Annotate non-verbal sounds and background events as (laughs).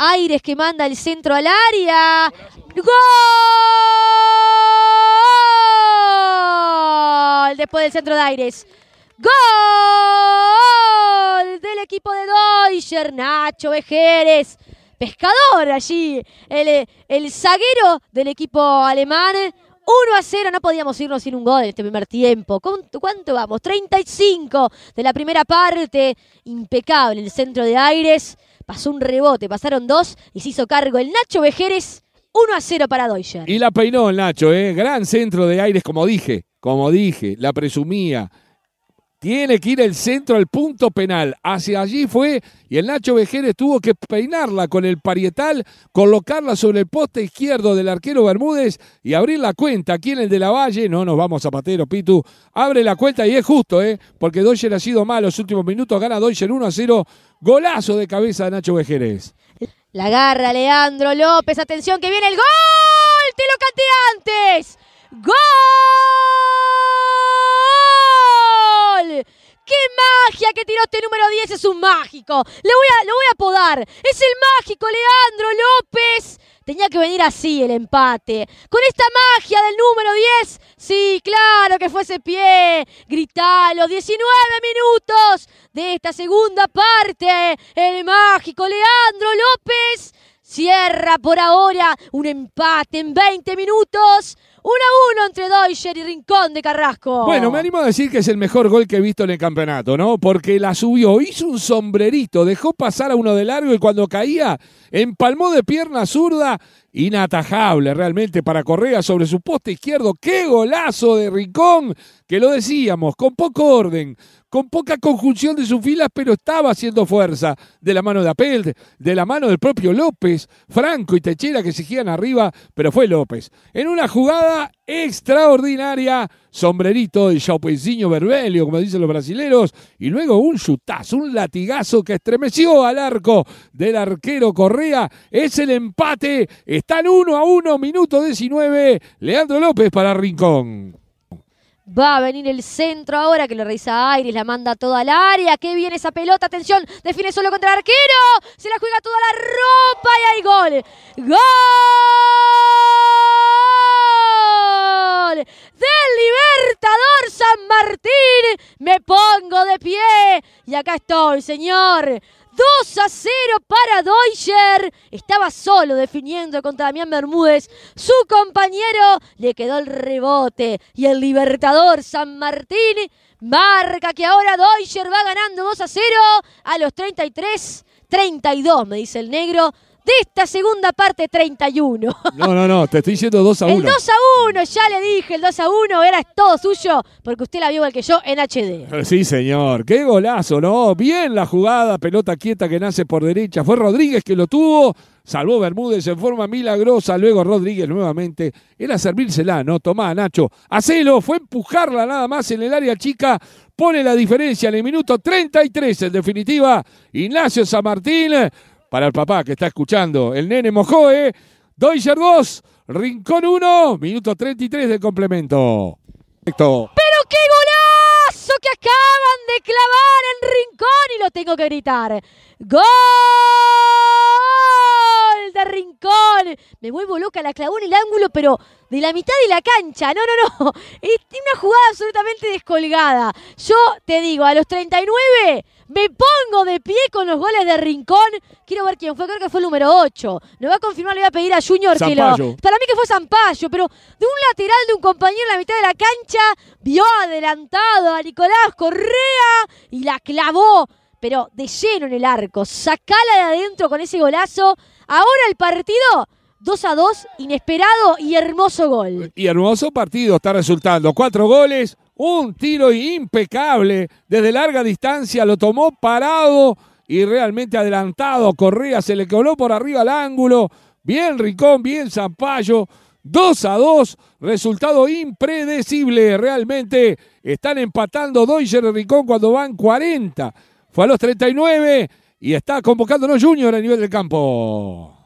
Aires que manda el centro al área. ¡Gol! Después del centro de Aires. ¡Gol! Del equipo de Deutscher, Nacho Vejeres. Pescador allí, el, zaguero del equipo alemán. 1 a 0, no podíamos irnos sin un gol en este primer tiempo. ¿Cuánto, ¿Cuánto, vamos? 35 de la primera parte. Impecable el centro de Aires pasó un rebote, pasaron dos y se hizo cargo el Nacho Vejeres. 1 a 0 para Deutscher. Y la peinó el Nacho, ¿eh? Gran centro de aires, como dije, como dije, la presumía. Tiene que ir el centro al punto penal. Hacia allí fue y el Nacho Vejeres tuvo que peinarla con el parietal, colocarla sobre el poste izquierdo del arquero Bermúdez y abrir la cuenta. Aquí en el de la Valle, no nos vamos a Patero, Pitu. Abre la cuenta y es justo, ¿eh? Porque Deutscher ha sido malo los últimos minutos. Gana Doyer 1 a 0. Golazo de cabeza de Nacho Vejeres. La garra Leandro López. Atención que viene el gol. Te lo canté antes. ¡Gol! que tiró este número 10 es un mágico. Le voy a, lo voy a apodar. Es el mágico Leandro López. Tenía que venir así el empate. Con esta magia del número 10. Sí, claro que fue ese pie. los 19 minutos de esta segunda parte. El mágico Leandro López cierra por ahora un empate en 20 minutos. 1 a 1 entre Deutscher y Rincón de Carrasco. Bueno, me animo a decir que es el mejor gol que he visto en el campeonato, ¿no? Porque la subió, hizo un sombrerito, dejó pasar a uno de largo y cuando caía, empalmó de pierna zurda, inatajable realmente para Correa sobre su poste izquierdo. ¡Qué golazo de Rincón! Que lo decíamos, con poco orden, con poca conjunción de sus filas, pero estaba haciendo fuerza de la mano de Apel, de la mano del propio López, Franco y Techera que se giran arriba, pero fue López. En una jugada extraordinaria. Sombrerito de Chaupenzinho Berbelio, como dicen los brasileros. Y luego un chutazo, un latigazo que estremeció al arco del arquero Correa. Es el empate. Están 1 a 1, minuto 19. Leandro López para Rincón. Va a venir el centro ahora que lo realiza Aires, la manda toda al área. Qué viene esa pelota, atención, define solo contra el arquero. Se la juega toda la ropa y hay gol. ¡Gol! acá estoy, señor. 2 a 0 para Deutscher. Estaba solo definiendo contra Damián Bermúdez. Su compañero le quedó el rebote. Y el Libertador San Martín marca que ahora Deutscher va ganando 2 a 0 a los 33. 32, me dice el negro de esta segunda parte 31. (laughs) No, no, no, te estoy diciendo 2 a 1. El 2 a 1, ya le dije, el 2 a 1 era todo suyo, porque usted la vio igual que yo en HD. Eh, sí, señor, qué golazo, ¿no? Bien la jugada, pelota quieta que nace por derecha. Fue Rodríguez que lo tuvo, salvó Bermúdez en forma milagrosa, luego Rodríguez nuevamente. Era servírsela, ¿no? Tomá, Nacho, hacelo, fue empujarla nada más en el área chica, pone la diferencia en el minuto 33, en definitiva, Ignacio San Martín para el papá que está escuchando. El nene eh. Deutscher 2, Rincón 1, minuto 33 del complemento. ¡Pero qué golazo que acaban de clavar en Rincón! Y lo tengo que gritar. ¡Gol de Rincón! me vuelvo loca, la clavó en el ángulo, pero de la mitad de la cancha. No, no, no. (laughs) Es una jugada absolutamente descolgada. Yo te digo, a los 39 me pongo de pie con los goles de Rincón. Quiero ver quién fue, creo que fue el número 8. No va a confirmar, le voy a pedir a Junior que lo. Para mí que fue Sampayo. pero de un lateral de un compañero en la mitad de la cancha, vio adelantado a Nicolás Correa y la clavó pero de lleno en el arco. Sacala de adentro con ese golazo. Ahora el partido 2 a 2, inesperado y hermoso gol. Y hermoso partido está resultando. Cuatro goles, un tiro impecable desde larga distancia, lo tomó parado y realmente adelantado. Correa se le coló por arriba al ángulo. Bien Ricón, bien Zampayo. 2 a 2, resultado impredecible. Realmente están empatando Deutscher y Ricón cuando van 40. Fue a los 39 y está convocándonos Junior a nivel del campo.